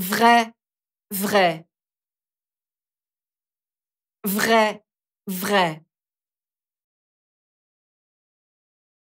vrai, vrai, vrai, vrai.